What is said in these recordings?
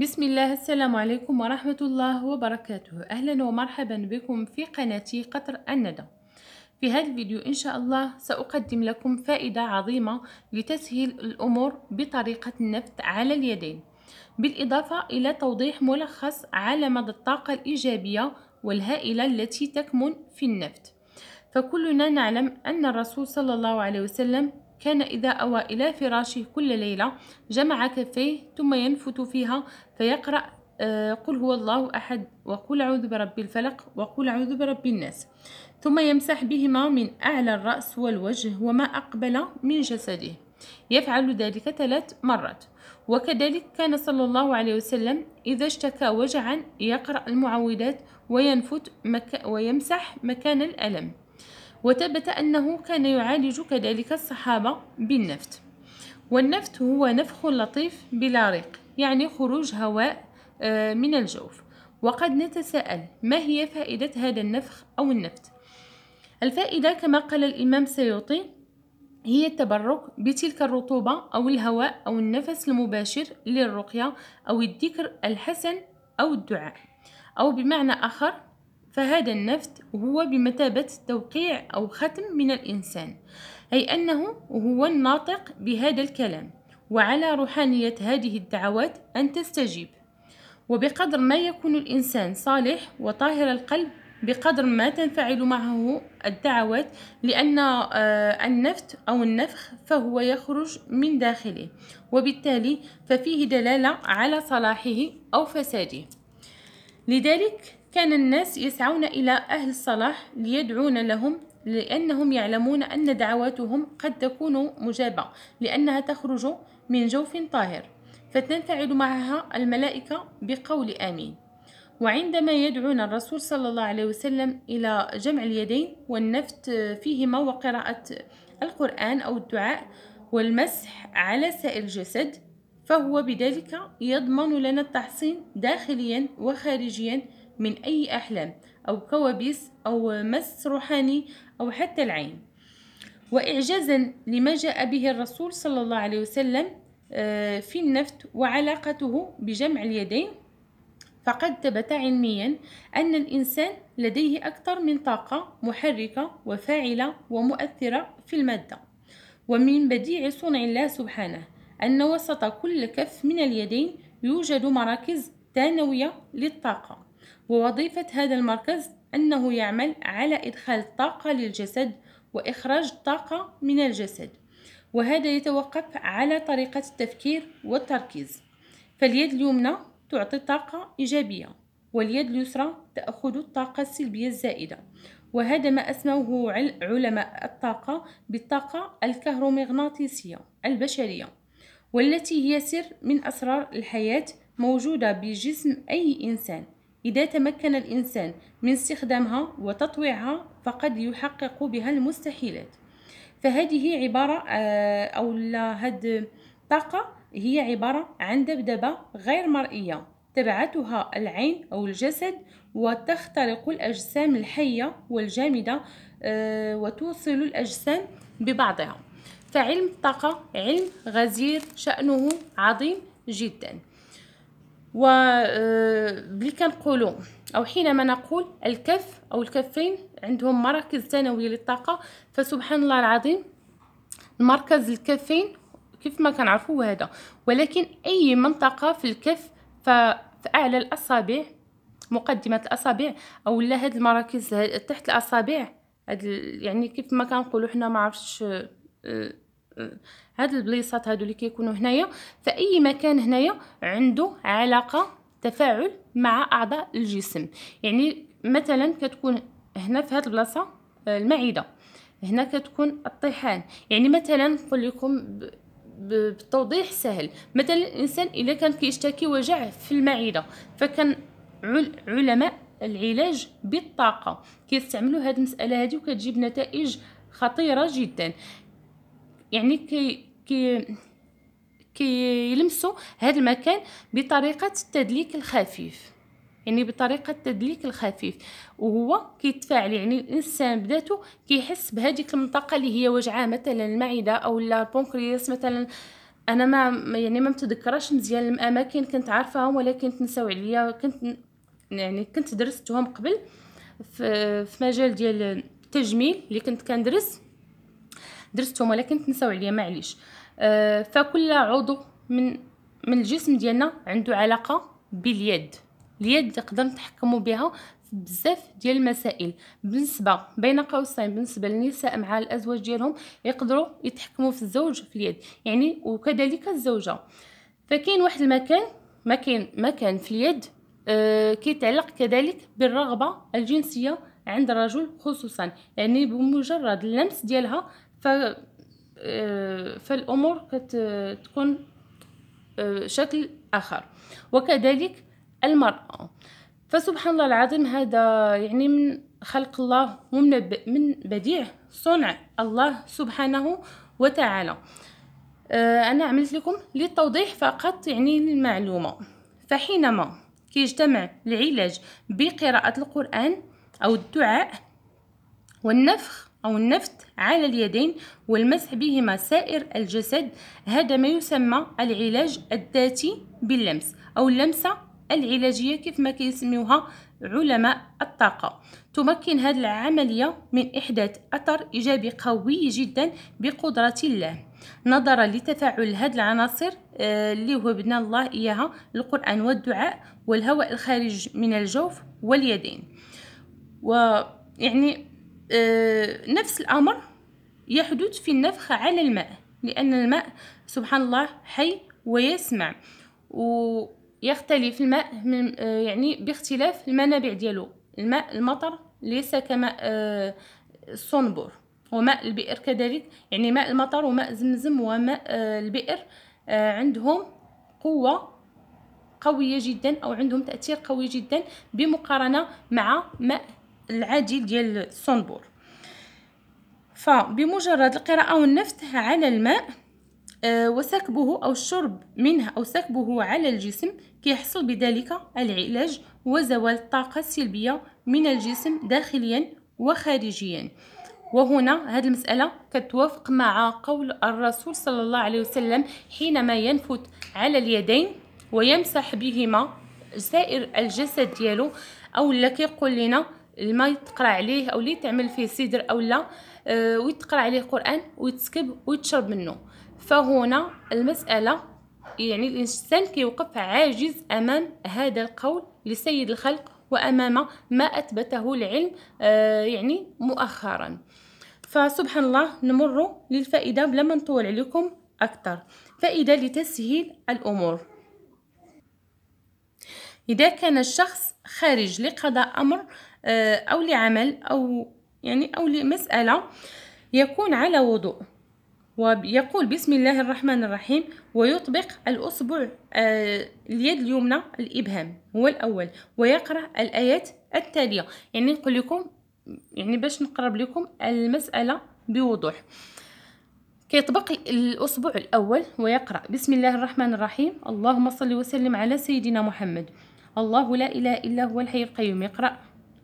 بسم الله السلام عليكم ورحمة الله وبركاته أهلا ومرحبا بكم في قناتي قطر الندى في هذا الفيديو إن شاء الله سأقدم لكم فائدة عظيمة لتسهيل الأمور بطريقة النفط على اليدين بالإضافة إلى توضيح ملخص على مدى الطاقة الإيجابية والهائلة التي تكمن في النفط فكلنا نعلم أن الرسول صلى الله عليه وسلم كان إذا أوى إلى فراشه كل ليلة جمع كفيه ثم ينفت فيها فيقرأ آه، قل هو الله أحد وقل أعوذ برب الفلق وقل أعوذ برب الناس ثم يمسح بهما من أعلى الرأس والوجه وما أقبل من جسده يفعل ذلك ثلاث مرات وكذلك كان صلى الله عليه وسلم إذا اشتكى وجعا يقرأ المعوذات وينفت مك ويمسح مكان الألم وثبت أنه كان يعالج كذلك الصحابة بالنفت والنفت هو نفخ لطيف بلا ريق يعني خروج هواء آه، من الجوف وقد نتساءل ما هي فائدة هذا النفخ أو النفت الفائدة كما قال الإمام سيوطي هي التبرك بتلك الرطوبة أو الهواء أو النفس المباشر للرقية أو الذكر الحسن أو الدعاء أو بمعنى آخر فهذا النفث هو بمثابة توقيع أو ختم من الإنسان أي أنه هو الناطق بهذا الكلام وعلى روحانية هذه الدعوات أن تستجيب وبقدر ما يكون الإنسان صالح وطاهر القلب بقدر ما تنفعل معه الدعوات لأن آه، النفط أو النفخ فهو يخرج من داخله وبالتالي ففيه دلالة على صلاحه أو فساده لذلك كان الناس يسعون إلى أهل الصلاح ليدعون لهم لأنهم يعلمون أن دعواتهم قد تكون مجابة لأنها تخرج من جوف طاهر فتنفعل معها الملائكة بقول آمين وعندما يدعون الرسول صلى الله عليه وسلم إلى جمع اليدين والنفت فيهما وقراءة القرآن أو الدعاء والمسح على سائر الجسد فهو بذلك يضمن لنا التحصين داخليا وخارجيا من أي أحلام أو كوابيس أو مس روحاني أو حتى العين وإعجازا لما جاء به الرسول صلى الله عليه وسلم آه، في النفط وعلاقته بجمع اليدين فقد ثبت علميا أن الإنسان لديه أكثر من طاقة محركة وفاعلة ومؤثرة في المادة ومن بديع صنع الله سبحانه أن وسط كل كف من اليدين يوجد مراكز ثانوية للطاقة ووظيفة هذا المركز أنه يعمل على إدخال طاقة للجسد وإخراج طاقة من الجسد وهذا يتوقف على طريقة التفكير والتركيز فاليد اليمنى تعطي طاقة إيجابية واليد اليسرى تأخذ الطاقة السلبية الزائدة وهذا ما أسموه علماء الطاقة بالطاقة الكهرومغناطيسية البشرية والتي هي سر من أسرار الحياة موجودة بجسم أي إنسان إذا تمكن الإنسان من استخدامها وتطويعها فقد يحقق بها المستحيلات فهذه عبارة آه، أو هذه الطاقة هي عبارة عن دبدبة غير مرئية تبعتها العين أو الجسد وتخترق الأجسام الحية والجامدة آه، وتوصل الأجسام ببعضها فعلم الطاقة علم غزير شأنه عظيم جدا وبلي آه، كنقولوا او حينما نقول الكف او الكفين عندهم مراكز ثانويه للطاقه فسبحان الله العظيم مركز الكفين كيف ما كنعرفوا هذا ولكن اي منطقه في الكف فاعلى الاصابع مقدمه الاصابع او لا هاد المراكز تحت الاصابع هاد يعني كيف ما كنقولوا حنا ما عرفتش آه، هاد البليصات هادو اللي كيكونوا هنايا فاي مكان هنايا عنده علاقه تفاعل مع اعضاء الجسم يعني مثلا كتكون هنا في هاد البلاصه آه، المعده هنا كتكون الطحان يعني مثلا نقول لكم بالتوضيح سهل مثلا الانسان الا كان كيشتكي وجع في المعده فكان علماء العلاج بالطاقه كيستعملوا هاد المساله هادي وكتجيب نتائج خطيره جدا يعني كي كي كيلمسوا هذا المكان بطريقه التدليك الخفيف يعني بطريقه التدليك الخفيف وهو كيتفاعل يعني الانسان بذاته كيحس بهذيك المنطقه اللي هي وجعاه مثلا المعده او البنكرياس مثلا انا ما يعني ما متذكراش مزيان الاماكن كنت عارفاهم ولكن تنساو عليا كنت يعني كنت درستهم قبل في, في مجال ديال التجميل اللي كنت كندرس درتهم ولكن تنساو عليا معليش آه، فكل عضو من من الجسم ديالنا عنده علاقه باليد اليد نقدر نتحكموا بها بزاف ديال المسائل بالنسبه بين قوسين بالنسبه للنساء مع الازواج ديالهم يقدروا يتحكموا في الزوج في اليد يعني وكذلك الزوجه فكاين واحد المكان مكان مكان في اليد آه كيتعلق كذلك بالرغبه الجنسيه عند الرجل خصوصا يعني بمجرد اللمس ديالها ف آه، فالأمور آه، تكون آه، شكل آخر وكذلك المرأة فسبحان الله العظيم هذا يعني من خلق الله ومن من بديع صنع الله سبحانه وتعالى أنا عملت لكم للتوضيح فقط يعني للمعلومة فحينما كيجتمع العلاج بقراءة القرآن أو الدعاء والنفخ أو النفت على اليدين والمسح بهما سائر الجسد هذا ما يسمى العلاج الذاتي باللمس أو اللمسة العلاجية كيف ما كيسميوها علماء الطاقة تمكن هذه العملية من إحداث أثر إيجابي قوي جدا بقدرة الله نظرا لتفاعل هاد العناصر آه، اللي وهبنا الله إياها القرآن والدعاء والهواء الخارج من الجوف واليدين ويعني آه، نفس الأمر يحدث في النفخ على الماء لأن الماء سبحان الله حي ويسمع ويختلف الماء من آه، يعني باختلاف المنابع ديالو الماء المطر ليس كماء آه، الصنبور وماء البئر كذلك يعني ماء المطر وماء زمزم وماء البئر عندهم قوة قوية جدا أو عندهم تأثير قوي جدا بمقارنة مع ماء العادي ديال الصنبور فبمجرد القراءة والنفث على الماء آه، وسكبه أو الشرب منه أو سكبه على الجسم كيحصل بذلك العلاج وزوال الطاقة السلبية من الجسم داخليا وخارجيا وهنا هذه المسألة كتوافق مع قول الرسول صلى الله عليه وسلم حينما ينفت على اليدين ويمسح بهما سائر الجسد ديالو أو لا كيقول لنا الماء يتقرا عليه او اللي تعمل فيه سدر او لا آه، ويتقرا عليه قران ويتسكب ويتشرب منه فهنا المساله يعني الانسان كيوقف عاجز امام هذا القول لسيد الخلق وامام ما اثبته العلم آه، يعني مؤخرا فسبحان الله نمر للفائده بلا ما نطول عليكم اكثر فائده لتسهيل الامور إذا كان الشخص خارج لقضاء أمر آه، أو لعمل أو يعني أو لمسألة يكون على وضوء ويقول بسم الله الرحمن الرحيم ويطبق الأصبع آه، اليد اليمنى الإبهام هو الأول ويقرأ الآيات التالية يعني نقول لكم يعني باش نقرب لكم المسألة بوضوح كيطبق الأسبوع الأول ويقرأ بسم الله الرحمن الرحيم اللهم صل وسلم على سيدنا محمد الله لا إله إلا هو الحي القيوم يقرأ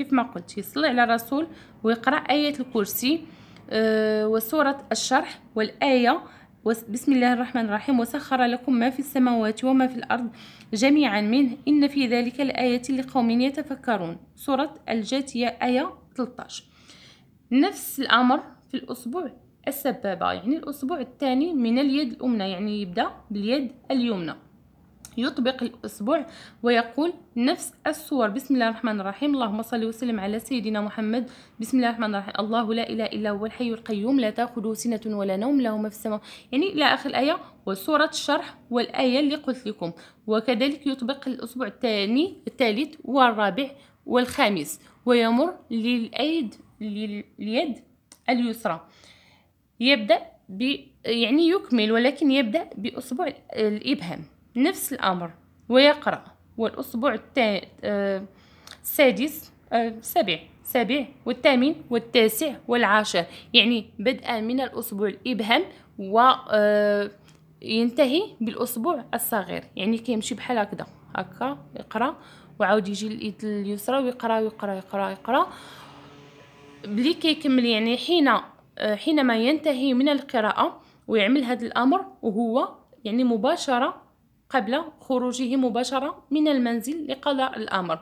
كيف ما قلت يصلي على الرسول ويقرا ايه الكرسي آه، وسوره الشرح والايه بسم الله الرحمن الرحيم وسخر لكم ما في السماوات وما في الأرض جميعا منه إن في ذلك لآية لقوم يتفكرون سورة الجاثية آية 13 نفس الأمر في الأسبوع السبابة يعني الأسبوع الثاني من اليد الأمنى يعني يبدأ باليد اليمنى يطبق الأسبوع ويقول نفس الصور بسم الله الرحمن الرحيم اللهم صل وسلم على سيدنا محمد بسم الله الرحمن الرحيم الله لا إله إلا هو الحي القيوم لا تأخذه سنة ولا نوم له ما في السماء يعني إلى آخر الآية وسورة الشرح والآية اللي قلت لكم وكذلك يطبق الأسبوع الثاني الثالث والرابع والخامس ويمر للأيد لليد اليسرى يبدأ ب يعني يكمل ولكن يبدأ بأسبوع الإبهام نفس الأمر ويقرأ والأسبوع التا... آه، السادس آه، السابع السابع والثامن والتاسع والعاشر يعني بدءا من الأسبوع الإبهام و آه، ينتهي بالأسبوع الصغير يعني كيمشي بحال هكذا هكا يقرأ وعاود يجي اليد اليسرى ويقرأ ويقرأ يقرأ يقرأ بلي كيكمل يعني حين حينما ينتهي من القراءة ويعمل هذا الأمر وهو يعني مباشرة قبل خروجه مباشرة من المنزل لقضاء الأمر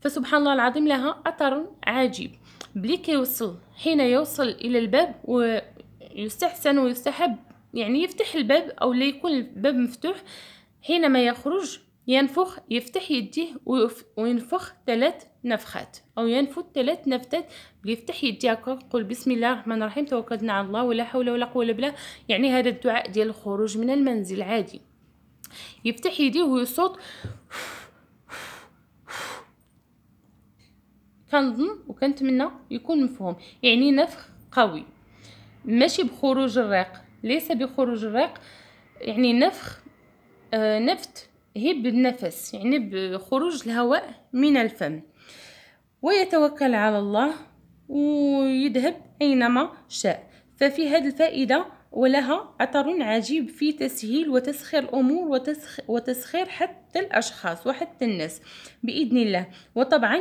فسبحان الله العظيم لها أثر عجيب بلي كيوصل حين يوصل إلى الباب ويستحسن ويستحب يعني يفتح الباب أو ليكون الباب مفتوح حينما يخرج ينفخ يفتح يديه وينفخ ثلاث نفخات او ينفث ثلاث نفتات يفتح يديه يقول بسم الله الرحمن الرحيم توكلنا على الله ولا حول ولا قوه الا بالله يعني هذا الدعاء ديال الخروج من المنزل عادي يفتح يديه ويصوت كنظن وكنتمنى يكون مفهوم يعني نفخ قوي ماشي بخروج الريق ليس بخروج الريق يعني نفخ آه نفت هي بالنفس يعني بخروج الهواء من الفم ويتوكل على الله ويذهب أينما شاء ففي هذه الفائدة ولها أثر عجيب في تسهيل وتسخير الأمور وتسخ وتسخير حتى الأشخاص وحتى الناس بإذن الله وطبعا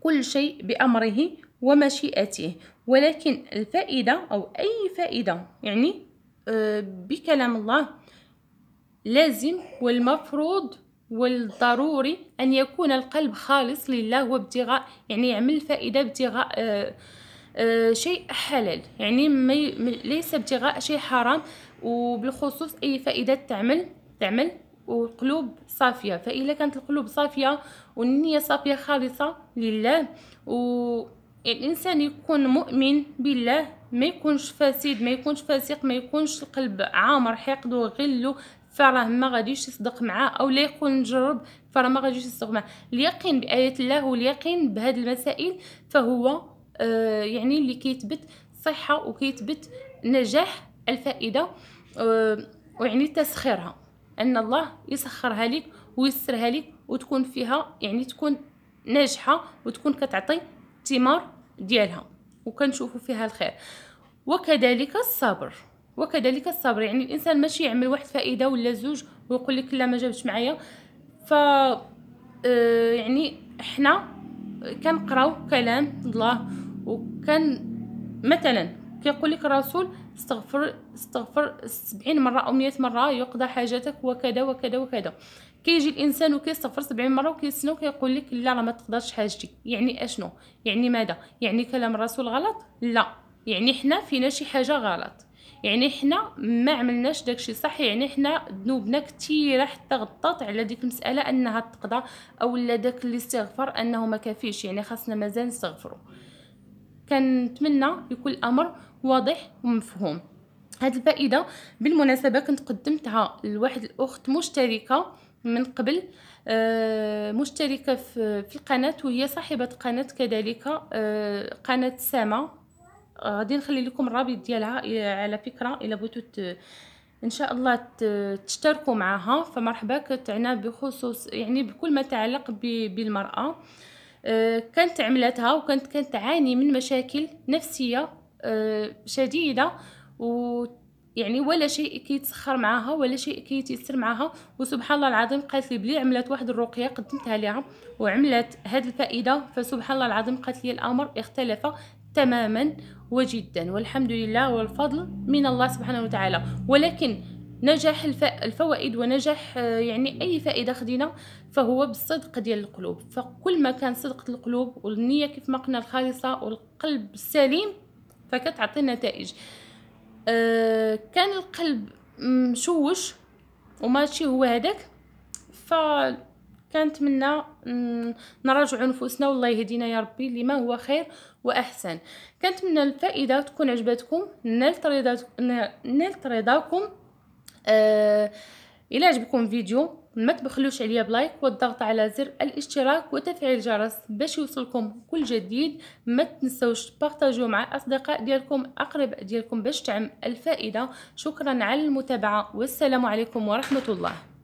كل شيء بأمره ومشيئته ولكن الفائدة أو أي فائدة يعني آه، بكلام الله لازم والمفروض والضروري أن يكون القلب خالص لله وابتغاء يعني يعمل فائدة ابتغاء آه، آه، شيء حلال يعني ليس ابتغاء شيء حرام وبالخصوص أي فائدة تعمل تعمل وقلوب صافيه فإذا كانت القلوب صافيه والنيه صافيه خالصه لله والانسان يكون مؤمن بالله ما يكونش فاسد ما يكونش فاسق ما يكونش القلب عامر حقد وغل فراه ما غاديش يصدق معاه او لا يكون جرب فراه ما غاديش يصدق معاه اليقين بايات الله واليقين بهذه المسائل فهو آه، يعني اللي كيثبت صحه وكيثبت نجاح الفائده آه، ويعني تسخيرها ان الله يسخرها لك ويسرها لك وتكون فيها يعني تكون ناجحه وتكون كتعطي الثمار ديالها وكنشوفوا فيها الخير وكذلك الصبر وكذلك الصبر يعني الانسان ماشي يعمل واحد فائده ولا زوج ويقول لك لا ما جابش معايا ف آه، يعني حنا كنقراو كلام الله وكان مثلا كيقول لك الرسول استغفر استغفر 70 مره او 100 مره يقضى حاجتك وكذا وكذا وكذا كيجي الانسان وكيستغفر 70 مره وكيستنى وكيقول لك لا راه ما تقدرش حاجتي يعني اشنو يعني ماذا يعني كلام الرسول غلط لا يعني حنا فينا شي حاجه غلط يعني حنا ما عملناش داكشي صح يعني حنا ذنوبنا كثيره حتى غطات على ديك المساله انها تقضى او لا داك الاستغفار انه ما كافيش يعني خاصنا مازال نستغفروا كنتمنى يكون الامر واضح ومفهوم هاد الفائده بالمناسبه كنت قدمتها لواحد الاخت مشتركه من قبل آه، مشتركه في القناه وهي صاحبه قناه كذلك آه، قناه سما آه، غادي نخلي لكم الرابط ديالها على فكره الا بغيتو ان شاء الله تشتركوا معها فمرحبا كتعنى بخصوص يعني بكل ما تعلق بالمراه آه، كانت عملتها وكانت كانت تعاني من مشاكل نفسية آه، شديدة و يعني ولا شيء كيتسخر معاها ولا شيء كيتيسر معاها وسبحان الله العظيم قالت لي بلي عملت واحد الرقيه قدمتها ليها وعملت هاد الفائده فسبحان الله العظيم قالت لي الامر اختلف تماما وجدا والحمد لله والفضل من الله سبحانه وتعالى ولكن نجاح الف... الفوائد ونجاح آه، يعني اي فائده خدينا فهو بالصدق ديال القلوب فكل ما كان صدق القلوب والنيه كيف ما قلنا الخالصه والقلب السليم فكتعطي نتائج آه، كان القلب مشوش وماشي هو هذاك منا نراجع نفوسنا والله يهدينا يا ربي لما هو خير واحسن كنتمنى الفائده تكون عجبتكم نالت رضاكم نالت رضاكم آه الى عجبكم الفيديو ما تبخلوش عليا بلايك والضغط على زر الاشتراك وتفعيل الجرس باش يوصلكم كل جديد ما تنسوش تبارطاجيو مع اصدقاء ديالكم اقرب ديالكم باش تعم الفائده شكرا على المتابعه والسلام عليكم ورحمه الله